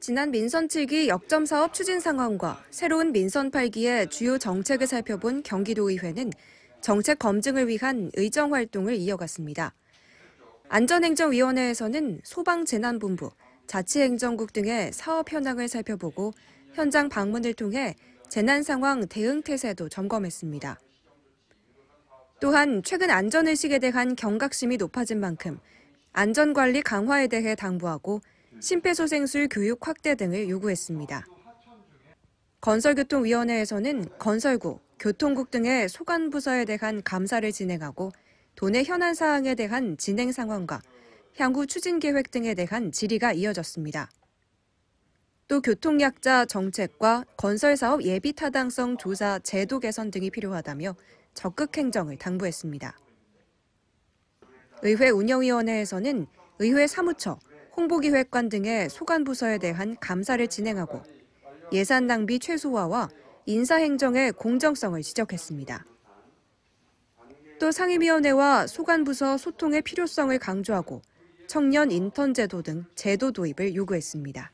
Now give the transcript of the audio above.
지난 민선 7기 역점 사업 추진 상황과 새로운 민선 8기의 주요 정책을 살펴본 경기도의회는 정책 검증을 위한 의정 활동을 이어갔습니다. 안전행정위원회에서는 소방재난본부, 자치행정국 등의 사업 현황을 살펴보고 현장 방문을 통해 재난 상황 대응 태세도 점검했습니다. 또한 최근 안전의식에 대한 경각심이 높아진 만큼 안전관리 강화에 대해 당부하고 심폐소생술 교육 확대 등을 요구했습니다. 건설교통위원회에서는 건설국 교통국 등의 소관 부서에 대한 감사를 진행하고 돈의 현안 사항에 대한 진행 상황과 향후 추진 계획 등에 대한 질의가 이어졌습니다. 또 교통약자 정책과 건설사업 예비 타당성 조사 제도 개선 등이 필요하다며 적극 행정을 당부했습니다. 의회 운영위원회에서는 의회 사무처, 홍보기획관 등의 소관부서에 대한 감사를 진행하고 예산 낭비 최소화와 인사행정의 공정성을 지적했습니다. 또 상임위원회와 소관부서 소통의 필요성을 강조하고 청년 인턴 제도 등 제도 도입을 요구했습니다.